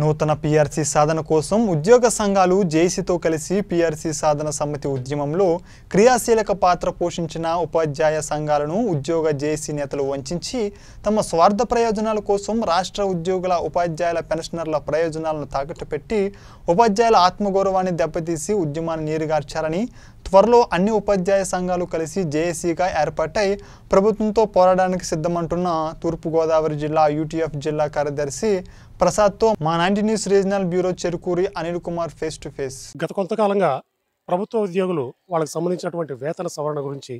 నూతన పీఆర్సీ సాధన కోసం ఉద్యోగ సంఘాలు జేసీతో కలిసి పీఆర్సీ సాధన సమితి ఉద్యమంలో క్రియాశీలక పాత్ర పోషించిన ఉపాధ్యాయ సంఘాలను ఉద్యోగ జేసీ నేతలు వంచి తమ స్వార్థ ప్రయోజనాల కోసం రాష్ట్ర ఉద్యోగుల ఉపాధ్యాయుల పెన్షనర్ల ప్రయోజనాలను తాకట్టు పెట్టి ఉపాధ్యాయుల ఆత్మగౌరవాన్ని దెబ్బతీసి ఉద్యమాన్ని నీరుగార్చారని త్వరలో అన్ని ఉపాధ్యాయ సంఘాలు కలిసి జేఏసీగా ఏర్పాటై ప్రభుత్వంతో పోరాడడానికి సిద్ధమంటున్న తూర్పుగోదావరి జిల్లా యూటీఎఫ్ జిల్లా కార్యదర్శి ప్రసాద్తో మా ninety news regional bureau Cherukuri Anil Kumar face to face గత కొంతకాలంగా ప్రభుత్వ ఉద్యోగులు వాళ్ళకి సంబంధించినటువంటి వేతన సవరణ గురించి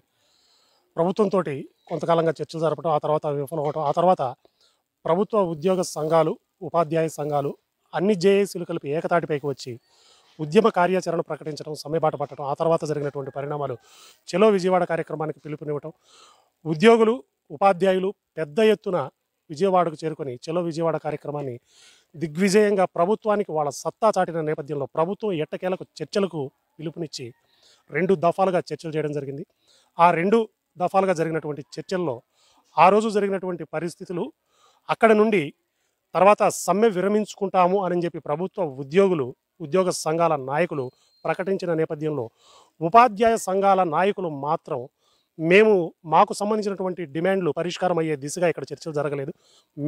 ప్రభుత్వంతో కొంతకాలంగా చర్చలు జరపడం ఆ తర్వాత విఫలం అవడం ఆ తర్వాత ప్రభుత్వ ఉద్యోగ సంఘాలు ఉపాధ్యాయ సంఘాలు అన్ని జేఏసీలు కలిపి ఏకతాటిపైకి వచ్చి ఉద్యమ కార్యాచరణ ప్రకటించడం సమయబాట పట్టడం ఆ తర్వాత జరిగినటువంటి పరిణామాలు చెలో విజయవాడ కార్యక్రమానికి పిలుపునివ్వటం ఉద్యోగులు ఉపాధ్యాయులు పెద్ద ఎత్తున విజయవాడకు చేరుకొని చలో విజయవాడ కార్యక్రమాన్ని దిగ్విజయంగా ప్రభుత్వానికి వాళ్ళ సత్తా చాటిన నేపథ్యంలో ప్రభుత్వం ఎట్టకేలకు చర్చలకు పిలుపునిచ్చి రెండు దఫాలుగా చర్చలు చేయడం జరిగింది ఆ రెండు దఫాలుగా జరిగినటువంటి చర్చల్లో ఆ రోజు జరిగినటువంటి పరిస్థితులు అక్కడ నుండి తర్వాత సమ్మె విరమించుకుంటాము అని చెప్పి ప్రభుత్వ ఉద్యోగులు ఉద్యోగ సంఘాల నాయకులు ప్రకటించిన నేపథ్యంలో ఉపాధ్యాయ సంఘాల నాయకులు మాత్రం మేము మాకు సంబంధించినటువంటి డిమాండ్లు పరిష్కారం అయ్యే దిశగా ఇక్కడ చర్చలు జరగలేదు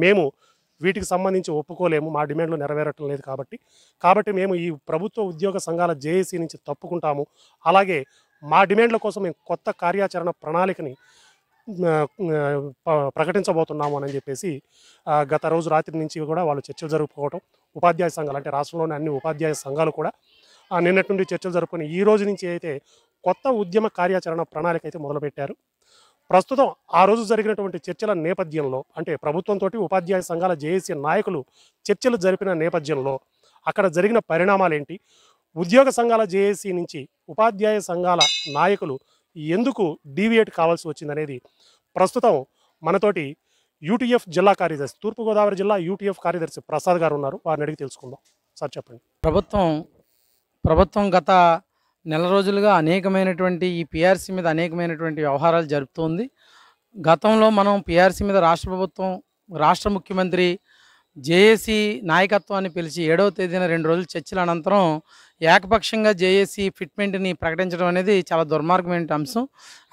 మేము వీటికి సంబంధించి ఒప్పుకోలేము మా డిమాండ్లు నెరవేరటం లేదు కాబట్టి కాబట్టి మేము ఈ ప్రభుత్వ ఉద్యోగ సంఘాల జేఏసీ నుంచి తప్పుకుంటాము అలాగే మా డిమాండ్ల కోసం మేము కొత్త కార్యాచరణ ప్రణాళికని ప్రకటించబోతున్నాము అని చెప్పేసి గత రోజు రాత్రి నుంచి కూడా వాళ్ళు చర్చలు జరుపుకోవటం ఉపాధ్యాయ సంఘాలు అంటే రాష్ట్రంలోని అన్ని ఉపాధ్యాయ సంఘాలు కూడా నిన్నటి నుండి చర్చలు జరుపుకొని ఈ రోజు నుంచి అయితే కొత్త ఉద్యమ కార్యాచరణ ప్రణాళిక అయితే మొదలుపెట్టారు ప్రస్తుతం ఆ రోజు జరిగినటువంటి చర్చల నేపథ్యంలో అంటే ప్రభుత్వంతో ఉపాధ్యాయ సంఘాల జేఏసీ నాయకులు చర్చలు జరిపిన నేపథ్యంలో అక్కడ జరిగిన పరిణామాలేంటి ఉద్యోగ సంఘాల జేఏసీ నుంచి ఉపాధ్యాయ సంఘాల నాయకులు ఎందుకు డీవియేట్ కావాల్సి వచ్చిందనేది ప్రస్తుతం మనతోటి యూటీఎఫ్ జిల్లా కార్యదర్శి తూర్పుగోదావరి జిల్లా యూటీఎఫ్ కార్యదర్శి ప్రసాద్ గారు ఉన్నారు వారిని అడిగి తెలుసుకుందాం సార్ చెప్పండి ప్రభుత్వం ప్రభుత్వం గత నెల రోజులుగా అనేకమైనటువంటి ఈ పిఆర్సీ మీద అనేకమైనటువంటి వ్యవహారాలు జరుపుతోంది గతంలో మనం పిఆర్సీ మీద రాష్ట్ర ప్రభుత్వం రాష్ట్ర ముఖ్యమంత్రి జేఏసీ నాయకత్వాన్ని పిలిచి ఏడవ తేదీన రెండు రోజులు చర్చల అనంతరం ఏకపక్షంగా జేఏసీ ఫిట్మెంట్ని ప్రకటించడం అనేది చాలా దుర్మార్గమైన అంశం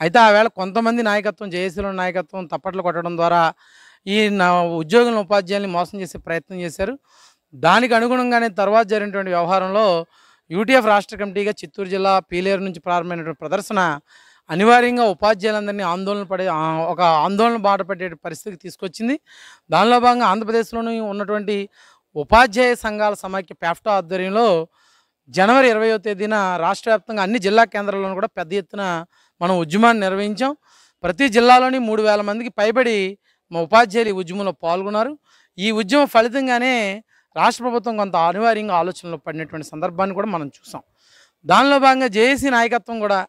అయితే ఆవేళ కొంతమంది నాయకత్వం జేఏసీలో నాయకత్వం తప్పట్లు కొట్టడం ద్వారా ఈ ఉద్యోగులను ఉపాధ్యాయుల్ని మోసం చేసే ప్రయత్నం చేశారు దానికి అనుగుణంగానే తర్వాత జరిగినటువంటి వ్యవహారంలో యూటీఎఫ్ రాష్ట్ర కమిటీగా చిత్తూరు జిల్లా పీలేరు నుంచి ప్రారంభమైనటువంటి ప్రదర్శన అనివార్యంగా ఉపాధ్యాయులందరినీ ఆందోళన పడే ఒక ఆందోళన బాట పడే పరిస్థితికి తీసుకొచ్చింది దానిలో భాగంగా ఆంధ్రప్రదేశ్లోని ఉన్నటువంటి ఉపాధ్యాయ సంఘాల సమాఖ్య పేఫ్టో ఆధ్వర్యంలో జనవరి ఇరవై తేదీన రాష్ట్ర వ్యాప్తంగా అన్ని జిల్లా కేంద్రాల్లోనూ కూడా పెద్ద ఎత్తున మనం ఉద్యమాన్ని నిర్వహించాం ప్రతి జిల్లాలోని మూడు మందికి పైబడి మా ఉపాధ్యాయులు ఈ ఉద్యమంలో పాల్గొన్నారు ఈ ఉద్యమం ఫలితంగానే రాష్ట్ర ప్రభుత్వం కొంత అనివార్యంగా ఆలోచనలో పడినటువంటి సందర్భాన్ని కూడా మనం చూసాం దానిలో భాగంగా జేఏసీ నాయకత్వం కూడా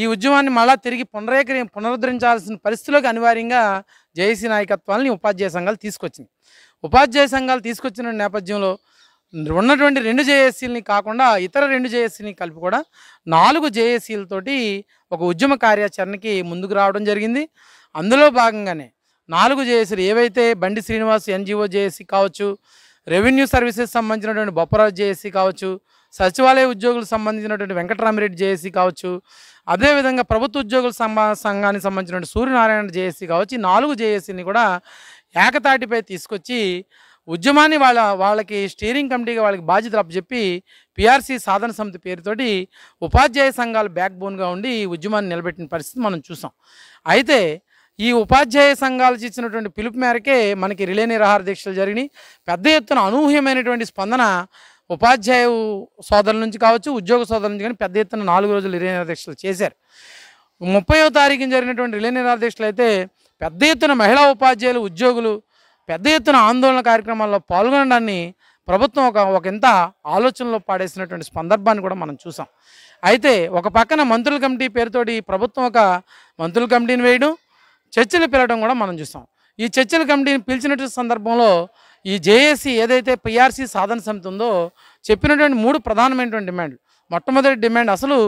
ఈ ఉద్యమాన్ని మళ్ళా తిరిగి పునరేకరి పునరుద్ధరించాల్సిన పరిస్థితులకు అనివార్యంగా జేఏసీ నాయకత్వాన్ని ఉపాధ్యాయ సంఘాలు తీసుకొచ్చింది ఉపాధ్యాయ సంఘాలు తీసుకొచ్చిన నేపథ్యంలో ఉన్నటువంటి రెండు జేఏసీలని కాకుండా ఇతర రెండు జేఏసీని కలిపి కూడా నాలుగు జేఏసీలతోటి ఒక ఉద్యమ కార్యాచరణకి ముందుకు రావడం జరిగింది అందులో భాగంగానే నాలుగు జేఏసీలు ఏవైతే బండి శ్రీనివాస్ ఎన్జిఓ జేఏసీ కావచ్చు రెవెన్యూ సర్వీసెస్ సంబంధించినటువంటి బొప్పరాజు జేఏసీ కావచ్చు సచివాలయ ఉద్యోగులకు సంబంధించినటువంటి వెంకటరామిరెడ్డి జేఏసీ కావచ్చు అదేవిధంగా ప్రభుత్వ ఉద్యోగుల సంఘానికి సంబంధించినటువంటి సూర్యనారాయణ జేఏసీ కావచ్చు ఈ నాలుగు జేఏసీని కూడా ఏకతాటిపై తీసుకొచ్చి ఉద్యమాన్ని వాళ్ళ వాళ్ళకి స్టీరింగ్ కమిటీగా వాళ్ళకి బాధ్యతలు అప్పచెప్పి పిఆర్సీ సాధన సమితి పేరుతోటి ఉపాధ్యాయ సంఘాలు బ్యాక్ బోన్గా ఉండి ఉద్యమాన్ని నిలబెట్టిన పరిస్థితి మనం చూసాం అయితే ఈ ఉపాధ్యాయ సంఘాలు ఇచ్చినటువంటి పిలుపు మేరకే మనకి రిలే నిరాహార దీక్షలు జరిగినాయి పెద్ద ఎత్తున అనూహ్యమైనటువంటి స్పందన ఉపాధ్యాయ సోదరుల నుంచి కావచ్చు ఉద్యోగ సోదరుల నుంచి కానీ పెద్ద ఎత్తున నాలుగు రోజులు రిలే నిరాదీక్షలు చేశారు ముప్పయో తారీఖున జరిగినటువంటి రిలే నిరాదీక్షలు అయితే పెద్ద ఎత్తున మహిళా ఉపాధ్యాయులు ఉద్యోగులు పెద్ద ఎత్తున ఆందోళన కార్యక్రమాల్లో పాల్గొనడాన్ని ప్రభుత్వం ఒక ఒక ఇంత ఆలోచనలో పాడేసినటువంటి సందర్భాన్ని కూడా మనం చూసాం అయితే ఒక పక్కన మంత్రుల కమిటీ పేరుతోటి ప్రభుత్వం ఒక మంత్రుల కమిటీని వేయడం చర్చలు పిలవడం కూడా మనం చూస్తాం ఈ చర్చల కమిటీని పిలిచినటువంటి సందర్భంలో ఈ జేఏసీ ఏదైతే పిఆర్సీ సాధన సమితి ఉందో చెప్పినటువంటి మూడు ప్రధానమైనటువంటి డిమాండ్లు మొట్టమొదటి డిమాండ్ అసలు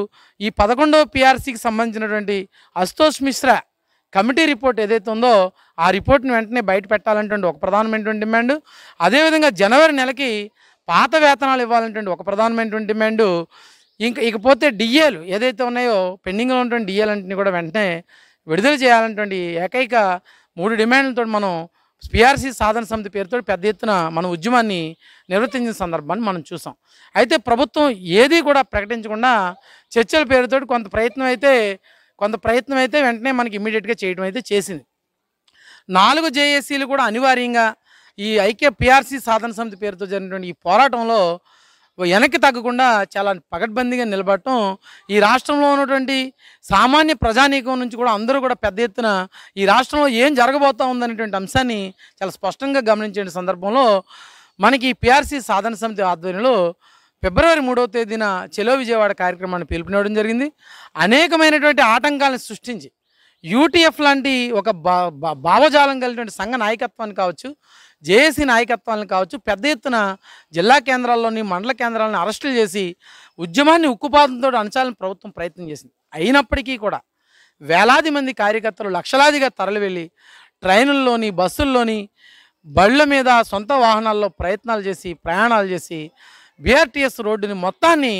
ఈ పదకొండవ పిఆర్సీకి సంబంధించినటువంటి అశుతోష్ మిశ్రా కమిటీ రిపోర్ట్ ఏదైతే ఉందో ఆ రిపోర్ట్ని వెంటనే బయట పెట్టాలంటే ఒక ప్రధానమైనటువంటి డిమాండ్ అదేవిధంగా జనవరి నెలకి పాత వేతనాలు ఇవ్వాలంటే ఒక ప్రధానమైనటువంటి డిమాండు ఇంకా ఇకపోతే డిఏలు ఏదైతే ఉన్నాయో పెండింగ్లో ఉన్నటువంటి డిఏలంటిని కూడా వెంటనే విడుదల చేయాలన్నటువంటి ఏకైక మూడు డిమాండ్లతో మనం పిఆర్సీ సాధన సమితి పేరుతో పెద్ద ఎత్తున మన ఉద్యమాన్ని నిర్వర్తించిన సందర్భాన్ని మనం చూసాం అయితే ప్రభుత్వం ఏది కూడా ప్రకటించకుండా చర్చల పేరుతో కొంత ప్రయత్నం అయితే కొంత ప్రయత్నం అయితే వెంటనే మనకి ఇమీడియట్గా చేయడం అయితే చేసింది నాలుగు జేఏసీలు కూడా అనివార్యంగా ఈ ఐక్య పిఆర్సీ సాధన సమితి పేరుతో జరిగినటువంటి ఈ పోరాటంలో వెనక్కి తగ్గకుండా చాలా పగడ్బందీగా నిలబడటం ఈ రాష్ట్రంలో ఉన్నటువంటి సామాన్య ప్రజానీకం నుంచి కూడా అందరూ కూడా పెద్ద ఎత్తున ఈ రాష్ట్రంలో ఏం జరగబోతా ఉందనేటువంటి అంశాన్ని చాలా స్పష్టంగా గమనించే సందర్భంలో మనకి పిఆర్సీ సాధన సమితి ఆధ్వర్యంలో ఫిబ్రవరి మూడవ తేదీన చెలో విజయవాడ కార్యక్రమాన్ని పిలుపునివ్వడం జరిగింది అనేకమైనటువంటి ఆటంకాలను సృష్టించి యూటీఎఫ్ లాంటి ఒక భావజాలం కలిగినటువంటి సంఘ నాయకత్వాన్ని కావచ్చు జేఏసీ నాయకత్వాలను కావచ్చు పెద్ద ఎత్తున జిల్లా కేంద్రాల్లోని మండల కేంద్రాలను అరెస్టులు చేసి ఉద్యమాన్ని ఉక్కుపాతంతో అణచాలని ప్రభుత్వం ప్రయత్నం చేసింది అయినప్పటికీ కూడా వేలాది మంది కార్యకర్తలు లక్షలాదిగా తరలివెళ్ళి ట్రైనుల్లోని బస్సుల్లోని బళ్ళ మీద సొంత వాహనాల్లో ప్రయత్నాలు చేసి ప్రయాణాలు చేసి బీఆర్టీఎస్ రోడ్డుని మొత్తాన్ని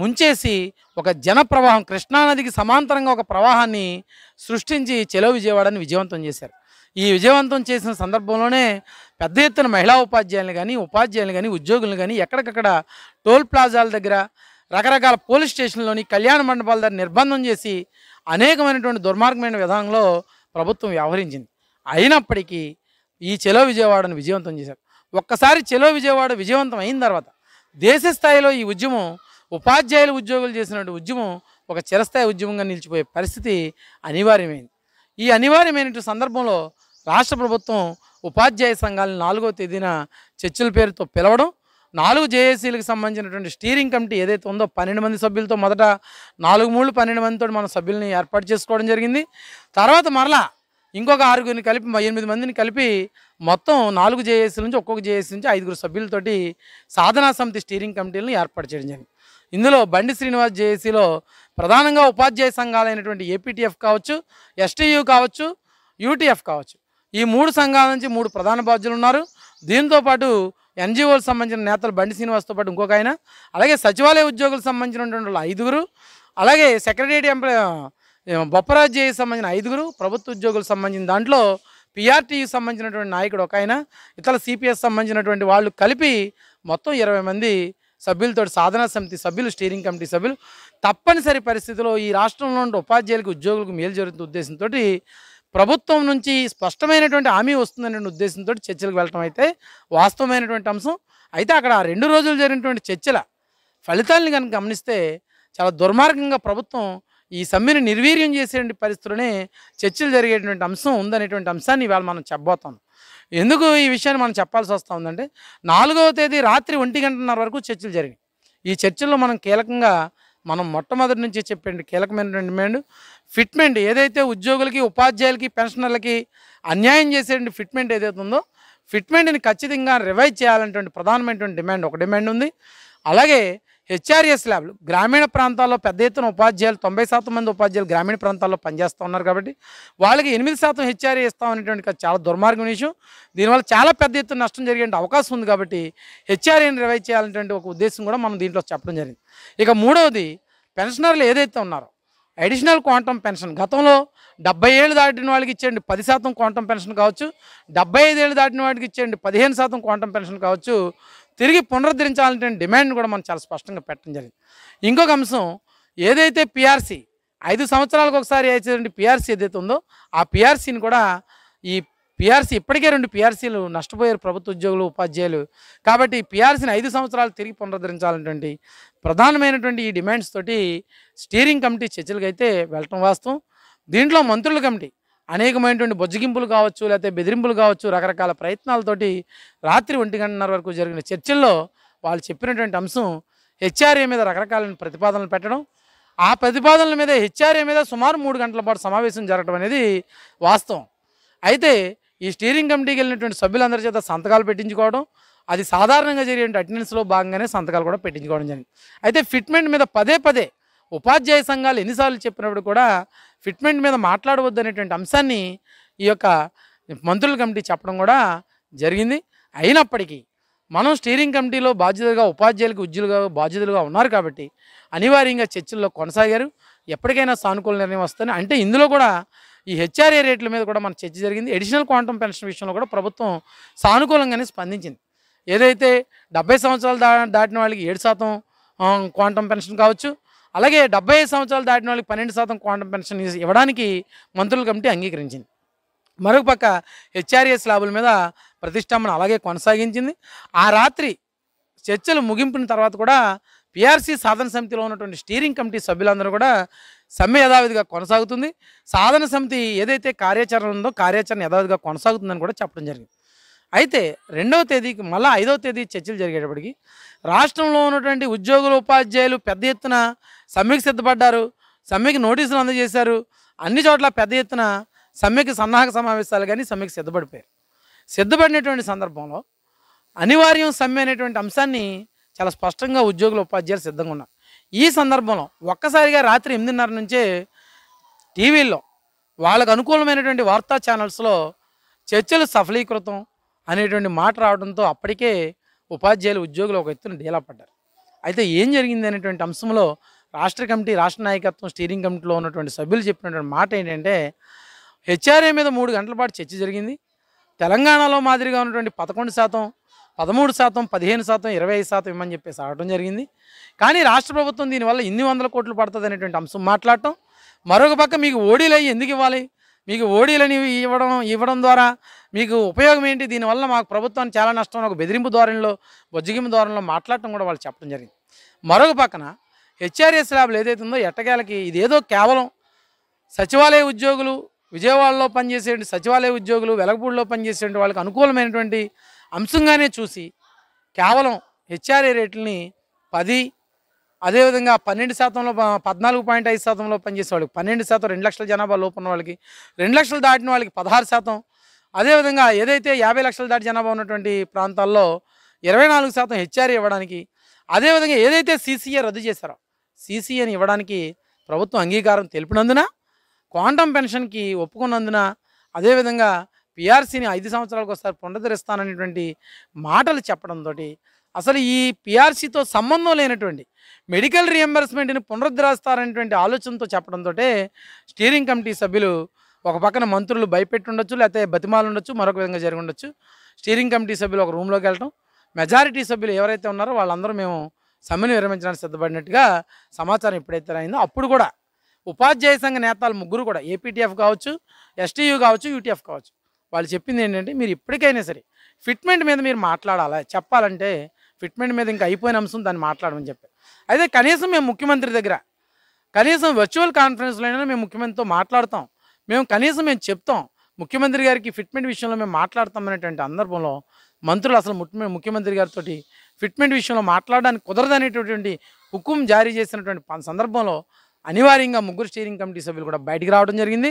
ముంచేసి ఒక జనప్రవాహం కృష్ణానదికి సమాంతరంగా ఒక ప్రవాహాన్ని సృష్టించి చెలో విజయవాడని విజయవంతం చేశారు ఈ విజయవంతం చేసిన సందర్భంలోనే పెద్ద ఎత్తున మహిళా ఉపాధ్యాయులు కానీ ఉపాధ్యాయులు కానీ ఉద్యోగులు కానీ ఎక్కడికక్కడ టోల్ ప్లాజాల దగ్గర రకరకాల పోలీస్ స్టేషన్లోని కళ్యాణ మండపాల దగ్గర నిర్బంధం చేసి అనేకమైనటువంటి దుర్మార్గమైన విధానంలో ప్రభుత్వం వ్యవహరించింది అయినప్పటికీ ఈ చెలో విజయవాడను విజయవంతం చేశారు ఒక్కసారి చెలో విజయవాడ విజయవంతం అయిన తర్వాత దేశ స్థాయిలో ఈ ఉద్యమం ఉపాధ్యాయులు ఉద్యోగులు చేసినటువంటి ఉద్యమం ఒక చిరస్థాయి ఉద్యమంగా నిలిచిపోయే పరిస్థితి అనివార్యమైంది ఈ అనివార్యమైన సందర్భంలో రాష్ట్ర ప్రభుత్వం ఉపాధ్యాయ సంఘాలను నాలుగో తేదీన చర్చల పేరుతో పిలవడం నాలుగు జేఏసీలకు సంబంధించినటువంటి స్టీరింగ్ కమిటీ ఏదైతే ఉందో పన్నెండు మంది సభ్యులతో మొదట నాలుగు మూడు పన్నెండు మందితో మన సభ్యుల్ని ఏర్పాటు చేసుకోవడం జరిగింది తర్వాత మరలా ఇంకొక ఆరుగురిని కలిపి ఎనిమిది మందిని కలిపి మొత్తం నాలుగు జేఏసీల నుంచి ఒక్కొక్క జేఏసీ నుంచి ఐదుగురు సభ్యులతోటి సాధనా సమితి స్టీరింగ్ కమిటీలను ఏర్పాటు చేయడం జరిగింది ఇందులో బండి శ్రీనివాస్ జేఏసీలో ప్రధానంగా ఉపాధ్యాయ సంఘాలైనటువంటి ఏపీటీఎఫ్ కావచ్చు ఎస్టీయూ కావచ్చు యూటీఎఫ్ కావచ్చు ఈ మూడు సంఘాల నుంచి మూడు ప్రధాన బాధ్యులు ఉన్నారు దీంతోపాటు ఎన్జిఓలకు సంబంధించిన నేతలు బండి శ్రీనివాస్తో పాటు ఇంకొక ఆయన అలాగే సచివాలయ ఉద్యోగులకు సంబంధించినటువంటి ఐదుగురు అలాగే సెక్రటరియట్ ఎంప్లాయ్ బొప్పరాజ్యకి సంబంధించిన ఐదుగురు ప్రభుత్వ ఉద్యోగులకు సంబంధించిన దాంట్లో పిఆర్టీకి సంబంధించినటువంటి నాయకుడు ఒక ఆయన ఇతర సిపిఎస్ సంబంధించినటువంటి వాళ్ళు కలిపి మొత్తం ఇరవై మంది సభ్యులతో సాధనా సమితి సభ్యులు స్టీరింగ్ కమిటీ సభ్యులు తప్పనిసరి పరిస్థితిలో ఈ రాష్ట్రంలో ఉండే ఉపాధ్యాయులకు ఉద్యోగులకు మేలు జరుగుతున్న ఉద్దేశంతో ప్రభుత్వం నుంచి స్పష్టమైనటువంటి హామీ వస్తుందనే ఉద్దేశంతో చర్చలకు వెళ్ళటం అయితే వాస్తవమైనటువంటి అంశం అయితే అక్కడ రెండు రోజులు జరిగినటువంటి చర్చల ఫలితాలను కనుక గమనిస్తే చాలా దుర్మార్గంగా ప్రభుత్వం ఈ సమ్మెను నిర్వీర్యం చేసేటువంటి పరిస్థితుల్లోనే చర్చలు జరిగేటువంటి అంశం ఉందనేటువంటి అంశాన్ని ఇవాళ మనం చెప్పబోతాం ఎందుకు ఈ విషయాన్ని మనం చెప్పాల్సి వస్తూ ఉందంటే నాలుగవ తేదీ రాత్రి ఒంటి గంటన్నర వరకు చర్చలు జరిగాయి ఈ చర్చల్లో మనం కీలకంగా మనం మొట్టమొదటి నుంచి చెప్పండి కీలకమైన డిమాండ్ ఫిట్మెంట్ ఏదైతే ఉద్యోగులకి ఉపాధ్యాయులకి పెన్షనర్లకి అన్యాయం చేసేటువంటి ఫిట్మెంట్ ఏదైతే ఉందో ఫిట్మెంట్ని ఖచ్చితంగా రివైజ్ చేయాలనేటువంటి ప్రధానమైనటువంటి డిమాండ్ ఒక డిమాండ్ ఉంది అలాగే హెచ్ఆర్ఎస్ ల్యాబ్లు గ్రామీణ ప్రాంతాల్లో పెద్ద ఎత్తున ఉపాధ్యాయులు తొంభై శాతం మంది ఉపాధ్యాయులు గ్రామీణ ప్రాంతాల్లో పనిచేస్తూ ఉన్నారు కాబట్టి వాళ్ళకి ఎనిమిది శాతం హెచ్ఆర్ఏ ఇస్తాం అనేటువంటి చాలా దుర్మార్గం విషయం దీనివల్ల చాలా పెద్ద ఎత్తున నష్టం జరిగే అవకాశం ఉంది కాబట్టి హెచ్ఆర్ఏని రివైజ్ చేయాలనేటువంటి ఒక ఉద్దేశం కూడా మనం దీంట్లో చెప్పడం జరిగింది ఇక మూడవది పెన్షనర్లు ఏదైతే ఉన్నారో అడిషనల్ క్వాంటమ్ పెన్షన్ గతంలో డెబ్బై ఏళ్ళు దాటిన వాళ్ళకి ఇచ్చేయండి పది శాతం క్వాంటమ్ పెన్షన్ కావచ్చు డెబ్బై ఐదేళ్ళు దాటిన వాడికి ఇచ్చేయండి పదిహేను శాతం క్వాంటమ్ పెన్షన్ కావచ్చు తిరిగి పునరుద్ధరించాలంటే డిమాండ్ కూడా మనం చాలా స్పష్టంగా పెట్టడం జరిగింది ఇంకొక అంశం ఏదైతే పిఆర్సీ ఐదు సంవత్సరాలకు ఒకసారి అయితే పిఆర్సీ ఏదైతే ఉందో ఆ పిఆర్సీని కూడా ఈ పిఆర్సీ ఇప్పటికే రెండు పిఆర్సీలు నష్టపోయారు ప్రభుత్వ ఉద్యోగులు ఉపాధ్యాయులు కాబట్టి పిఆర్సీని ఐదు సంవత్సరాలు తిరిగి పునరుద్ధరించాలనేటువంటి ప్రధానమైనటువంటి ఈ డిమాండ్స్ తోటి స్టీరింగ్ కమిటీ చర్చలకైతే వెళ్ళటం వాస్తవం దీంట్లో మంత్రుల కమిటీ అనేకమైనటువంటి బొజ్జగింపులు కావచ్చు లేకపోతే బెదిరింపులు కావచ్చు రకరకాల ప్రయత్నాలతోటి రాత్రి ఒంటి గంటన్నర వరకు జరిగిన చర్చల్లో వాళ్ళు చెప్పినటువంటి అంశం హెచ్ఆర్ఏ మీద రకరకాల ప్రతిపాదనలు పెట్టడం ఆ ప్రతిపాదనల మీద హెచ్ఆర్ఏ మీద సుమారు మూడు గంటల పాటు సమావేశం జరగడం అనేది వాస్తవం అయితే ఈ స్టీరింగ్ కమిటీకి వెళ్ళినటువంటి సభ్యులందరి చేత సంతకాలు పెట్టించుకోవడం అది సాధారణంగా జరిగే అటెండెన్స్లో భాగంగానే సంతకాలు కూడా పెట్టించుకోవడం జరిగింది అయితే ఫిట్మెంట్ మీద పదే పదే ఉపాధ్యాయ సంఘాలు ఎన్నిసార్లు చెప్పినప్పుడు కూడా ఫిట్మెంట్ మీద మాట్లాడవద్దు అనేటువంటి అంశాన్ని ఈ యొక్క మంత్రుల కమిటీ చెప్పడం కూడా జరిగింది అయినప్పటికీ మనం స్టీరింగ్ కమిటీలో బాధ్యతలుగా ఉపాధ్యాయులకు ఉద్యోగులుగా బాధ్యతలుగా ఉన్నారు కాబట్టి అనివార్యంగా చర్చల్లో కొనసాగారు ఎప్పటికైనా సానుకూల నిర్ణయం వస్తుంది అంటే ఇందులో కూడా ఈ హెచ్ఆర్ఏ రేట్ల మీద కూడా మన చర్చ జరిగింది అడిషనల్ క్వాంటమ్ పెన్షన్ విషయంలో కూడా ప్రభుత్వం సానుకూలంగానే స్పందించింది ఏదైతే డెబ్బై సంవత్సరాలు దా దాటిన వాళ్ళకి ఏడు శాతం క్వాంటమ్ పెన్షన్ కావచ్చు అలాగే డెబ్బై సంవత్సరాలు దాటిన వాళ్ళకి పన్నెండు శాతం క్వాంటమ్ పెన్షన్ ఇవ్వడానికి మంత్రుల కమిటీ అంగీకరించింది మరొక పక్క హెచ్ఆర్ఏ స్లాబుల మీద ప్రతిష్టంభన అలాగే కొనసాగించింది ఆ రాత్రి చర్చలు ముగింపిన తర్వాత కూడా పిఆర్సీ సాధన సమితిలో ఉన్నటువంటి స్టీరింగ్ కమిటీ సభ్యులందరూ కూడా సమ్మె యథావిధిగా కొనసాగుతుంది సాధన సమితి ఏదైతే కార్యాచరణ ఉందో కార్యాచరణ యథావిధిగా కొనసాగుతుందని కూడా చెప్పడం జరిగింది అయితే రెండవ తేదీకి మళ్ళీ ఐదవ తేదీ చర్చలు జరిగేటప్పటికి రాష్ట్రంలో ఉన్నటువంటి ఉద్యోగులు ఉపాధ్యాయులు పెద్ద ఎత్తున సమ్మెకి సిద్ధపడ్డారు సమ్మెకి నోటీసులు అందజేశారు అన్ని చోట్ల పెద్ద ఎత్తున సమ్మెకి సన్నాహక సమావేశాలు కానీ సమ్మెకి సిద్ధపడిపోయారు సిద్ధపడినటువంటి సందర్భంలో అనివార్యం సమ్మె అనేటువంటి అంశాన్ని చాలా స్పష్టంగా ఉద్యోగులు ఉపాధ్యాయులు సిద్ధంగా ఉన్నారు ఈ సందర్భంలో ఒక్కసారిగా రాత్రి ఎనిమిదిన్నర నుంచే టీవీల్లో వాళ్ళకు అనుకూలమైనటువంటి వార్తా ఛానల్స్లో చర్చలు సఫలీకృతం అనేటువంటి మాట రావడంతో అప్పటికే ఉపాధ్యాయులు ఉద్యోగులు ఒక ఎత్తున డీలా పడ్డారు అయితే ఏం జరిగింది అనేటువంటి అంశంలో రాష్ట్ర కమిటీ రాష్ట్ర నాయకత్వం స్టీరింగ్ కమిటీలో ఉన్నటువంటి సభ్యులు చెప్పినటువంటి మాట ఏంటంటే హెచ్ఆర్ఏ మీద మూడు గంటల పాటు చర్చ జరిగింది తెలంగాణలో మాదిరిగా ఉన్నటువంటి పదకొండు శాతం పదమూడు శాతం పదిహేను శాతం ఇరవై ఐదు శాతం ఇవ్వమని చెప్పేసి ఆడటం జరిగింది కానీ రాష్ట్ర ప్రభుత్వం దీనివల్ల ఇన్ని వందల కోట్లు పడుతుంది అనేటువంటి అంశం మాట్లాడటం మరొక పక్క మీకు ఓడీలు అయ్యి ఎందుకు ఇవ్వాలి మీకు ఓడీలని ఇవ్వడం ఇవ్వడం ద్వారా మీకు ఉపయోగం ఏంటి దీనివల్ల మాకు ప్రభుత్వానికి చాలా నష్టం ఒక బెదిరింపు ధోరణిలో బొజ్జగింపు ధోరణిలో మాట్లాడటం కూడా వాళ్ళు చెప్పడం జరిగింది మరొక పక్కన హెచ్ఆర్ఎస్ ల్యాబ్లు ఏదైతే ఉందో ఎట్టకేలకి ఇదేదో కేవలం సచివాలయ ఉద్యోగులు విజయవాడలో పనిచేసే సచివాలయ ఉద్యోగులు వెలగపూడిలో పనిచేసే వాళ్ళకి అనుకూలమైనటువంటి అంశంగానే చూసి కేవలం హెచ్ఆర్ఏ రేట్లని పది అదేవిధంగా పన్నెండు శాతంలో పద్నాలుగు పాయింట్ ఐదు శాతంలో పనిచేసే వాళ్ళకి పన్నెండు శాతం రెండు లక్షల జనాభా లోపు వాళ్ళకి రెండు లక్షలు దాటిన వాళ్ళకి పదహారు శాతం అదేవిధంగా ఏదైతే యాభై లక్షల దాటి జనాభా ఉన్నటువంటి ప్రాంతాల్లో ఇరవై నాలుగు శాతం హెచ్ఆర్ఏ ఇవ్వడానికి అదేవిధంగా ఏదైతే సీసీఏ రద్దు చేశారో సీసీఏని ఇవ్వడానికి ప్రభుత్వం అంగీకారం తెలిపినందున క్వాంటమ్ పెన్షన్కి ఒప్పుకున్నందున అదేవిధంగా పిఆర్సీని ఐదు సంవత్సరాలకు ఒకసారి పునరుద్ధరిస్తాననేటువంటి మాటలు చెప్పడంతో అసలు ఈ పిఆర్సీతో సంబంధం లేనటువంటి మెడికల్ రియంబర్స్మెంట్ని పునరుద్ధరిస్తారనేటువంటి ఆలోచనతో చెప్పడంతో స్టీరింగ్ కమిటీ సభ్యులు ఒక పక్కన మంత్రులు భయపెట్టి ఉండొచ్చు లేకపోతే బతిమాలు ఉండొచ్చు మరొక విధంగా జరిగి ఉండొచ్చు స్టీరింగ్ కమిటీ సభ్యులు ఒక రూమ్లోకి వెళ్ళటం మెజారిటీ సభ్యులు ఎవరైతే ఉన్నారో వాళ్ళందరూ మేము సమ్మెను విరమించడానికి సిద్ధపడినట్టుగా సమాచారం ఎప్పుడైతే అయిందో అప్పుడు కూడా ఉపాధ్యాయ సంఘ నేతలు ముగ్గురు కూడా ఏపీటీఎఫ్ కావచ్చు ఎస్టీయూ కావచ్చు యూటీఎఫ్ కావచ్చు వాళ్ళు చెప్పింది ఏంటంటే మీరు ఇప్పటికైనా సరే ఫిట్మెంట్ మీద మీరు మాట్లాడాలి చెప్పాలంటే ఫిట్మెంట్ మీద ఇంకా అయిపోయిన అంశం దాన్ని మాట్లాడమని చెప్పారు అయితే కనీసం మేము ముఖ్యమంత్రి దగ్గర కనీసం వర్చువల్ కాన్ఫరెన్స్లోనైనా మేము ముఖ్యమంత్రితో మాట్లాడతాం మేము కనీసం మేము చెప్తాం ముఖ్యమంత్రి గారికి ఫిట్మెంట్ విషయంలో మేము మాట్లాడతాం అనేటువంటి సందర్భంలో మంత్రులు అసలు ముఖ్యమంత్రి గారితో ఫిట్మెంట్ విషయంలో మాట్లాడడానికి కుదరదనేటటువంటి హుకుం జారీ చేసినటువంటి సందర్భంలో అనివార్యంగా ముగ్గురు స్టీరింగ్ కమిటీ సభ్యులు కూడా బయటికి రావడం జరిగింది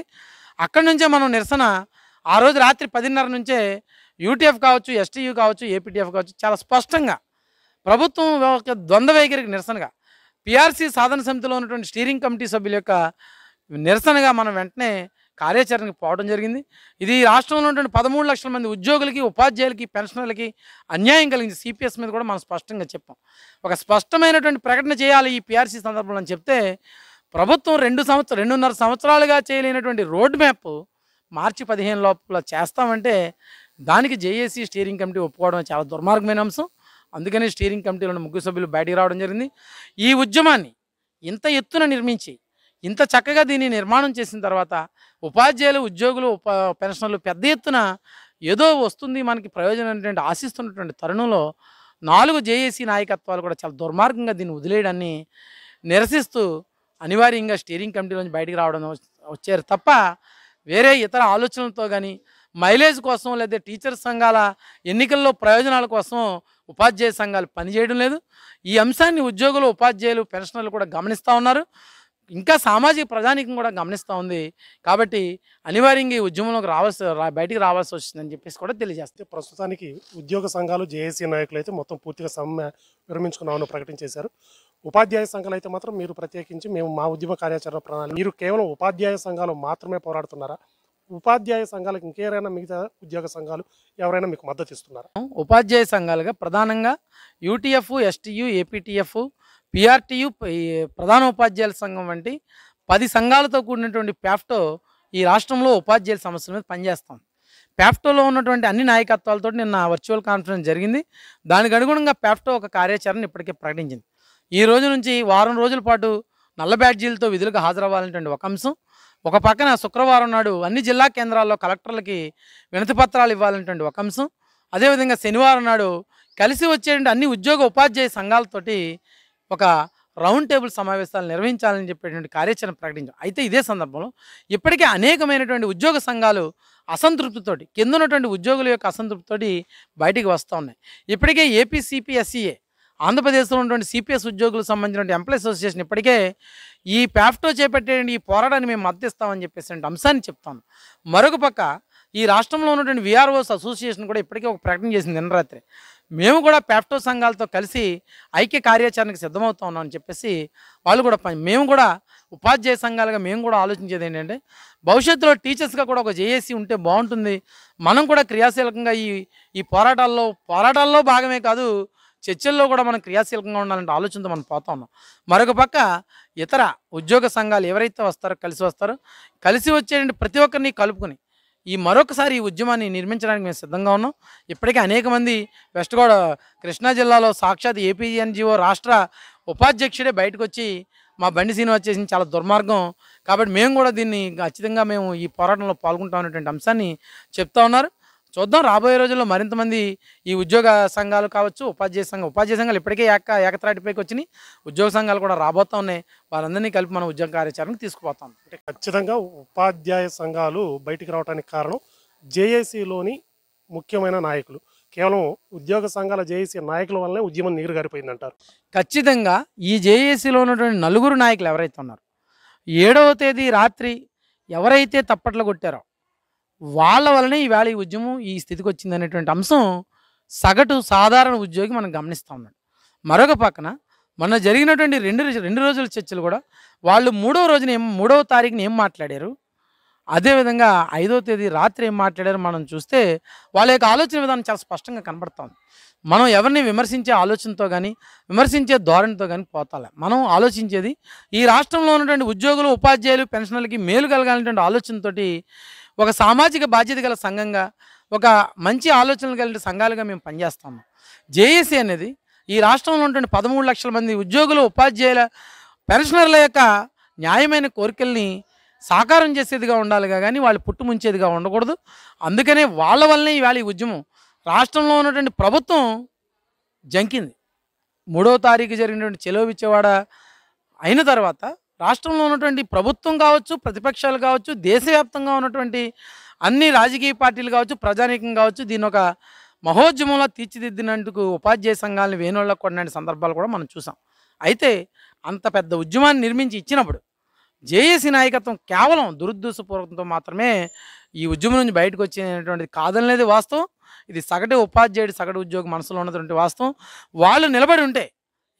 అక్కడి నుంచే మనం నిరసన ఆ రోజు రాత్రి పదిన్నర నుంచే యూటీఎఫ్ కావచ్చు ఎస్టీయూ కావచ్చు ఏపీటీఎఫ్ కావచ్చు చాలా స్పష్టంగా ప్రభుత్వం యొక్క ద్వంద్వ వైఖరికి నిరసనగా పిఆర్సీ సాధన సమితిలో ఉన్నటువంటి స్టీరింగ్ కమిటీ సభ్యుల యొక్క నిరసనగా మనం వెంటనే కార్యాచరణకు పోవడం జరిగింది ఇది రాష్ట్రంలో ఉన్నటువంటి పదమూడు లక్షల మంది ఉద్యోగులకి ఉపాధ్యాయులకి పెన్షనర్లకి అన్యాయం కలిగింది సిపిఎస్ మీద కూడా మనం స్పష్టంగా చెప్పాం ఒక స్పష్టమైనటువంటి ప్రకటన చేయాలి ఈ పిఆర్సీ సందర్భంలో చెప్తే ప్రభుత్వం రెండు సంవత్సరం రెండున్నర సంవత్సరాలుగా చేయలేనటువంటి రోడ్ మ్యాప్ మార్చి పదిహేను లోపల చేస్తామంటే దానికి జేఏసీ స్టీరింగ్ కమిటీ ఒప్పుకోవడం చాలా దుర్మార్గమైన అంశం అందుకనే స్టీరింగ్ కమిటీలో ముగ్గురు సభ్యులు బయటికి రావడం జరిగింది ఈ ఉద్యమాన్ని ఇంత ఎత్తున నిర్మించి ఇంత చక్కగా దీన్ని నిర్మాణం చేసిన తర్వాత ఉపాధ్యాయులు ఉద్యోగులు ఉప పెన్షనర్లు పెద్ద ఎత్తున ఏదో వస్తుంది మనకి ప్రయోజనం అనేటువంటి ఆశిస్తున్నటువంటి తరుణంలో నాలుగు జేఏసీ నాయకత్వాలు కూడా చాలా దుర్మార్గంగా దీన్ని వదిలేయడాన్ని నిరసిస్తూ అనివార్యంగా స్టీరింగ్ కమిటీలోంచి బయటికి రావడం వచ్చారు తప్ప వేరే ఇతర ఆలోచనలతో కానీ మైలేజ్ కోసం లేదా టీచర్ సంఘాల ఎన్నికల్లో ప్రయోజనాల కోసం ఉపాధ్యాయ సంఘాలు పనిచేయడం లేదు ఈ అంశాన్ని ఉద్యోగులు ఉపాధ్యాయులు పెన్షనర్లు కూడా గమనిస్తూ ఉన్నారు ఇంకా సామాజిక ప్రజానికం కూడా గమనిస్తూ ఉంది కాబట్టి అనివార్యంగా ఈ ఉద్యమంలోకి రావాల్సి బయటికి రావాల్సి వచ్చిందని చెప్పేసి కూడా తెలియజేస్తే ప్రస్తుతానికి ఉద్యోగ సంఘాలు జేఏసీ నాయకులు అయితే మొత్తం పూర్తిగా సమ్మె విరమించుకున్నామని ప్రకటించేశారు ఉపాధ్యాయ సంఘాలు అయితే మాత్రం మీరు ప్రత్యేకించి మేము మా ఉద్యమ కార్యాచరణ ప్రణాళిక మీరు కేవలం ఉపాధ్యాయ సంఘాలు మాత్రమే పోరాడుతున్నారా ఉపాధ్యాయ సంఘాలకు ఇంకేరైనా మిగతా ఉద్యోగ సంఘాలు ఎవరైనా మీకు మద్దతు ఇస్తున్నారా ఉపాధ్యాయ సంఘాలుగా ప్రధానంగా యూటీఎఫ్ ఎస్టీయు ఏపీటీఎఫ్ పిఆర్టీయు ప్రధాన ఉపాధ్యాయుల సంఘం వంటి పది సంఘాలతో కూడినటువంటి ప్యాఫ్టో ఈ రాష్ట్రంలో ఉపాధ్యాయుల సమస్యల మీద పనిచేస్తాం ప్యాఫ్టోలో ఉన్నటువంటి అన్ని నాయకత్వాలతో నిన్న వర్చువల్ కాన్ఫరెన్స్ జరిగింది దానికి అనుగుణంగా ప్యాఫ్టో ఒక కార్యాచరణ ఇప్పటికే ప్రకటించింది ఈ రోజు నుంచి వారం రోజుల పాటు నల్ల బ్యాడ్జీలతో విధులకు హాజరవ్వాలనేటువంటి ఒక అంశం ఒక పక్కన శుక్రవారం నాడు అన్ని జిల్లా కేంద్రాల్లో కలెక్టర్లకి వినతి పత్రాలు ఇవ్వాలనేటువంటి ఒక అంశం అదేవిధంగా శనివారం నాడు కలిసి వచ్చేటువంటి అన్ని ఉద్యోగ ఉపాధ్యాయ సంఘాలతోటి ఒక రౌండ్ టేబుల్ సమావేశాలు నిర్వహించాలని చెప్పేటువంటి కార్యాచరణ ప్రకటించాం అయితే ఇదే సందర్భంలో ఇప్పటికే అనేకమైనటువంటి ఉద్యోగ సంఘాలు అసంతృప్తితోటి కింద ఉన్నటువంటి ఉద్యోగుల యొక్క అసంతృప్తితోటి బయటికి వస్తూ ఉన్నాయి ఇప్పటికే ఏపీసీపీఎస్సీఏ ఆంధ్రప్రదేశ్లో ఉన్నటువంటి సిపిఎస్ ఉద్యోగులకు సంబంధించిన ఎంప్లాయీస్ అసోసియేషన్ ఇప్పటికే ఈ ప్యాఫ్టో చేపట్టేయండి ఈ పోరాటాన్ని మేము మద్దతిస్తామని చెప్పేసి అంశాన్ని చెప్తాను మరొక పక్క ఈ రాష్ట్రంలో ఉన్నటువంటి విఆర్ఓస్ అసోసియేషన్ కూడా ఇప్పటికే ఒక ప్రకటన చేసింది నిన్న రాత్రి మేము కూడా ప్యాఫ్టో సంఘాలతో కలిసి ఐక్య కార్యాచరణకు సిద్ధమవుతా ఉన్నాం అని చెప్పేసి వాళ్ళు కూడా మేము కూడా ఉపాధ్యాయ సంఘాలుగా మేము కూడా ఆలోచించేది ఏంటంటే భవిష్యత్తులో టీచర్స్గా కూడా ఒక జేఏసీ ఉంటే బాగుంటుంది మనం కూడా క్రియాశీలకంగా ఈ ఈ పోరాటాల్లో పోరాటాల్లో భాగమే కాదు చర్చల్లో కూడా మనం క్రియాశీలకంగా ఉండాలంటే ఆలోచనతో మనం పోతా ఉన్నాం మరొక పక్క ఇతర ఉద్యోగ సంఘాలు ఎవరైతే వస్తారో కలిసి వస్తారో కలిసి వచ్చేటువంటి ప్రతి ఒక్కరిని కలుపుకుని ఈ మరొకసారి ఈ ఉద్యమాన్ని నిర్మించడానికి మేము సిద్ధంగా ఉన్నాం ఇప్పటికే అనేక మంది వెస్ట్ గోడ కృష్ణా జిల్లాలో సాక్షాత్ ఏపీఎన్జిఓ రాష్ట్ర ఉపాధ్యక్షుడే బయటకు వచ్చి మా బండి సీను వచ్చేసి చాలా దుర్మార్గం కాబట్టి మేము కూడా దీన్ని ఖచ్చితంగా మేము ఈ పోరాటంలో పాల్గొంటామనేటువంటి అంశాన్ని చెప్తా ఉన్నారు చూద్దాం రాబోయే రోజుల్లో మరింత మంది ఈ ఉద్యోగ సంఘాలు కావచ్చు ఉపాధ్యాయ సంఘం ఉపాధ్యాయ సంఘాలు ఇప్పటికే ఏక ఏకత్రాటిపైకి వచ్చినాయి ఉద్యోగ సంఘాలు కూడా రాబోతా ఉన్నాయి వాళ్ళందరినీ కలిపి మనం ఉద్యోగ కార్యాచరణకు తీసుకుపోతాం అంటే ఖచ్చితంగా ఉపాధ్యాయ సంఘాలు బయటికి రావడానికి కారణం జేఏసీలోని ముఖ్యమైన నాయకులు కేవలం ఉద్యోగ సంఘాల జేఏసీ నాయకుల వల్లనే ఉద్యమం నీరు గారిపోయిందంటారు ఖచ్చితంగా ఈ జేఏసీలో ఉన్నటువంటి నలుగురు నాయకులు ఎవరైతే ఉన్నారు ఏడవ తేదీ రాత్రి ఎవరైతే తప్పట్లు కొట్టారో వాళ్ళ వల్లనే వేళ ఈ ఉద్యమం ఈ స్థితికి వచ్చింది అనేటువంటి అంశం సగటు సాధారణ ఉద్యోగి మనం గమనిస్తూ ఉన్నాడు మరొక పక్కన మొన్న జరిగినటువంటి రెండు రెండు రోజుల చర్చలు కూడా వాళ్ళు మూడో రోజున ఏం మూడవ తారీఖున ఏం మాట్లాడారు అదేవిధంగా ఐదో తేదీ రాత్రి ఏం మాట్లాడారు మనం చూస్తే వాళ్ళ యొక్క ఆలోచన విధానం చాలా స్పష్టంగా కనబడుతుంది మనం ఎవరిని విమర్శించే ఆలోచనతో కానీ విమర్శించే ధోరణితో కానీ పోతాలే మనం ఆలోచించేది ఈ రాష్ట్రంలో ఉన్నటువంటి ఉద్యోగులు ఉపాధ్యాయులు పెన్షనర్లకి మేలు కలగాలనేటువంటి ఆలోచనతోటి ఒక సామాజిక బాధ్యత గల సంఘంగా ఒక మంచి ఆలోచనలు కలిగిన సంఘాలుగా మేము పనిచేస్తాము జేఏసీ అనేది ఈ రాష్ట్రంలో ఉన్నటువంటి పదమూడు లక్షల మంది ఉద్యోగులు ఉపాధ్యాయుల పెన్షనర్ల యొక్క న్యాయమైన కోరికల్ని సాకారం చేసేదిగా ఉండాలిగా కానీ వాళ్ళు పుట్టుముంచేదిగా ఉండకూడదు అందుకనే వాళ్ళ వల్లనే ఈవేళ ఈ ఉద్యమం రాష్ట్రంలో ఉన్నటువంటి ప్రభుత్వం జంకింది మూడో తారీఖు జరిగినటువంటి చెలో విచ్చేవాడ అయిన తర్వాత రాష్ట్రంలో ఉన్నటువంటి ప్రభుత్వం కావచ్చు ప్రతిపక్షాలు కావచ్చు దేశవ్యాప్తంగా ఉన్నటువంటి అన్ని రాజకీయ పార్టీలు కావచ్చు ప్రజానీకం కావచ్చు దీని ఒక మహోద్యమంలో తీర్చిదిద్దినందుకు ఉపాధ్యాయ సంఘాలను వేణుళ్ళకు కొన్ని సందర్భాలు కూడా మనం చూసాం అయితే అంత పెద్ద ఉద్యమాన్ని నిర్మించి ఇచ్చినప్పుడు జేఏసీ నాయకత్వం కేవలం దురుద్దేశపూర్వకంతో మాత్రమే ఈ ఉద్యమం నుంచి బయటకు వచ్చినటువంటిది కాదనలేదు వాస్తవం ఇది సగటు ఉపాధ్యాయుడు సగటు ఉద్యోగి మనసులో ఉన్నటువంటి వాస్తవం వాళ్ళు నిలబడి ఉంటే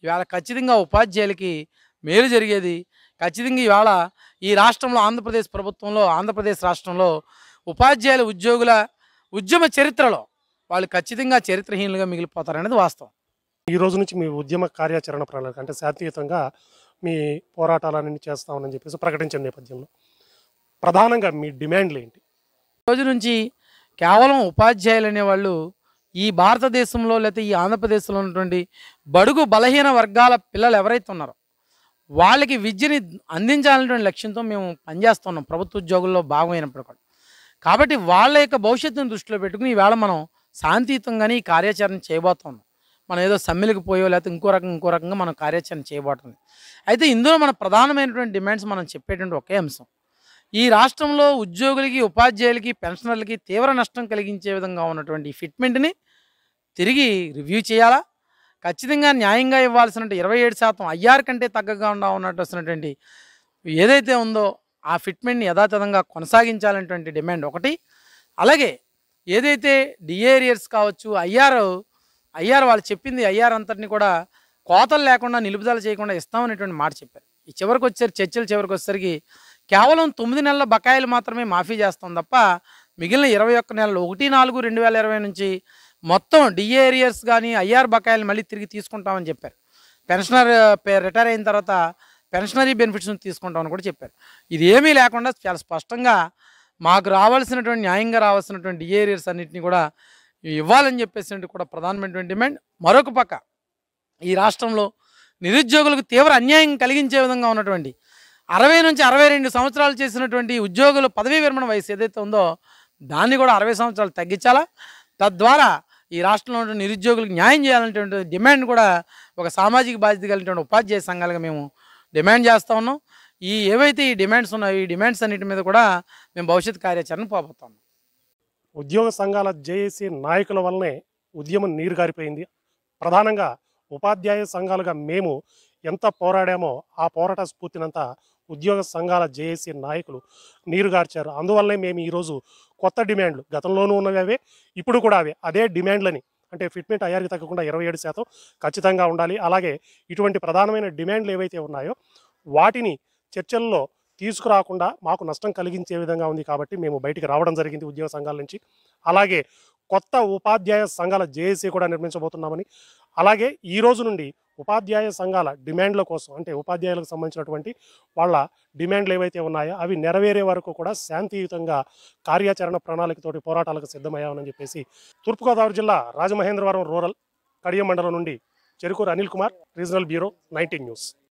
ఇవాళ ఖచ్చితంగా ఉపాధ్యాయులకి మేలు జరిగేది ఖచ్చితంగా ఇవాళ ఈ రాష్ట్రంలో ఆంధ్రప్రదేశ్ ప్రభుత్వంలో ఆంధ్రప్రదేశ్ రాష్ట్రంలో ఉపాధ్యాయుల ఉద్యోగుల ఉద్యమ చరిత్రలో వాళ్ళు ఖచ్చితంగా చరిత్రహీనులుగా మిగిలిపోతారనేది వాస్తవం ఈ రోజు నుంచి మీ ఉద్యమ కార్యాచరణ ప్రణాళిక అంటే శాంతియుతంగా మీ పోరాటాలన్నీ చేస్తామని చెప్పేసి ప్రకటించిన నేపథ్యంలో ప్రధానంగా మీ డిమాండ్లు ఏంటి రోజు నుంచి కేవలం ఉపాధ్యాయులు అనేవాళ్ళు ఈ భారతదేశంలో లేకపోతే ఈ ఆంధ్రప్రదేశ్లో ఉన్నటువంటి బడుగు బలహీన వర్గాల పిల్లలు ఎవరైతే ఉన్నారో వాళ్ళకి విద్యని అందించాలనే లక్ష్యంతో మేము పనిచేస్తున్నాం ప్రభుత్వ ఉద్యోగుల్లో భాగమైనప్పుడు కూడా కాబట్టి వాళ్ళ యొక్క భవిష్యత్తును దృష్టిలో పెట్టుకుని ఈవేళ మనం శాంతియుతంగానే ఈ కార్యాచరణ చేయబోతున్నాం మనం ఏదో సమ్మెలకు పోయో లేకపోతే ఇంకో రకం ఇంకో రకంగా మనం కార్యాచరణ చేయబోతుంది అయితే ఇందులో మన ప్రధానమైనటువంటి డిమాండ్స్ మనం చెప్పేటువంటి ఒకే అంశం ఈ రాష్ట్రంలో ఉద్యోగులకి ఉపాధ్యాయులకి పెన్షనర్లకి తీవ్ర నష్టం కలిగించే విధంగా ఉన్నటువంటి ఫిట్మెంట్ని తిరిగి రివ్యూ చేయాలా ఖచ్చితంగా న్యాయంగా ఇవ్వాల్సిన ఇరవై ఏడు శాతం ఐఆర్ కంటే తగ్గకుండా ఉన్నట్టు వస్తున్నటువంటి ఏదైతే ఉందో ఆ ఫిట్మెంట్ని యథాతథంగా కొనసాగించాలనేటువంటి డిమాండ్ ఒకటి అలాగే ఏదైతే డిఏరియర్స్ కావచ్చు ఐఆర్ ఐఆర్ వాళ్ళు చెప్పింది ఐఆర్ అంతటిని కూడా కోతలు లేకుండా నిలుపుదల చేయకుండా ఇస్తామనేటువంటి మాట చెప్పారు ఈ చివరికి వచ్చారు చర్చలు చివరికి వచ్చేసరికి కేవలం తొమ్మిది నెలల బకాయిలు మాత్రమే మాఫీ చేస్తాం తప్ప మిగిలిన ఇరవై ఒక్క నెలలు ఒకటి నాలుగు రెండు వేల ఇరవై నుంచి మొత్తం డిఏరియర్స్ కానీ ఐఆర్ బకాయిలు మళ్ళీ తిరిగి తీసుకుంటామని చెప్పారు పెన్షనర్ రిటైర్ అయిన తర్వాత పెన్షనరీ బెనిఫిట్స్ని తీసుకుంటామని కూడా చెప్పారు ఇది ఏమీ లేకుండా చాలా స్పష్టంగా మాకు రావాల్సినటువంటి న్యాయంగా రావాల్సినటువంటి డిఏరియర్స్ అన్నింటినీ కూడా ఇవ్వాలని చెప్పేసినట్టు కూడా ప్రధానమైనటువంటి డిమాండ్ మరొక పక్క ఈ రాష్ట్రంలో నిరుద్యోగులకు తీవ్ర అన్యాయం కలిగించే విధంగా ఉన్నటువంటి అరవై నుంచి అరవై రెండు సంవత్సరాలు చేసినటువంటి ఉద్యోగుల పదవీ విరమణ వయసు ఏదైతే ఉందో దాన్ని కూడా అరవై సంవత్సరాలు తగ్గించాలా తద్వారా ఈ రాష్ట్రంలో ఉన్న నిరుద్యోగులకు న్యాయం చేయాలనేటువంటి డిమాండ్ కూడా ఒక సామాజిక బాధ్యత కలిగినటువంటి ఉపాధ్యాయ సంఘాలుగా మేము డిమాండ్ చేస్తూ ఉన్నాం ఈ ఏవైతే ఈ డిమాండ్స్ ఉన్నాయో ఈ డిమాండ్స్ అన్నిటి మీద కూడా మేము భవిష్యత్ కార్యాచరణ పోబోతాం ఉద్యోగ సంఘాల జేఏసీ నాయకుల వల్లనే ఉద్యమం నీరు గారిపోయింది ప్రధానంగా ఉపాధ్యాయ సంఘాలుగా మేము ఎంత పోరాడామో ఆ పోరాట స్ఫూర్తినంతా ఉద్యోగ సంఘాల జేఏసీ నాయకులు నీరుగార్చారు అందువల్లనే మేము ఈరోజు కొత్త డిమాండ్లు గతంలోనూ ఉన్నవి అవే ఇప్పుడు కూడా అవే అదే డిమాండ్లని అంటే ఫిట్మెంట్ అయ్యారికి తగ్గకుండా ఇరవై ఏడు శాతం ఖచ్చితంగా ఉండాలి అలాగే ఇటువంటి ప్రధానమైన డిమాండ్లు ఏవైతే ఉన్నాయో వాటిని చర్చల్లో తీసుకురాకుండా మాకు నష్టం కలిగించే విధంగా ఉంది కాబట్టి మేము బయటికి రావడం జరిగింది ఉద్యోగ సంఘాల నుంచి అలాగే కొత్త ఉపాధ్యాయ సంఘాల జేఏసీ కూడా నిర్మించబోతున్నామని అలాగే ఈ రోజు నుండి ఉపాధ్యాయ సంఘాల డిమాండ్ల కోసం అంటే ఉపాధ్యాయులకు సంబంధించినటువంటి వాళ్ళ డిమాండ్లు ఏవైతే ఉన్నాయో అవి నెరవేరే వరకు కూడా శాంతియుతంగా కార్యాచరణ ప్రణాళికతోటి పోరాటాలకు సిద్ధమయ్యామని చెప్పేసి తూర్పుగోదావరి జిల్లా రాజమహేంద్రవరం రూరల్ కడియం మండలం నుండి Cherukuru Anil Kumar regional bureau nineteen news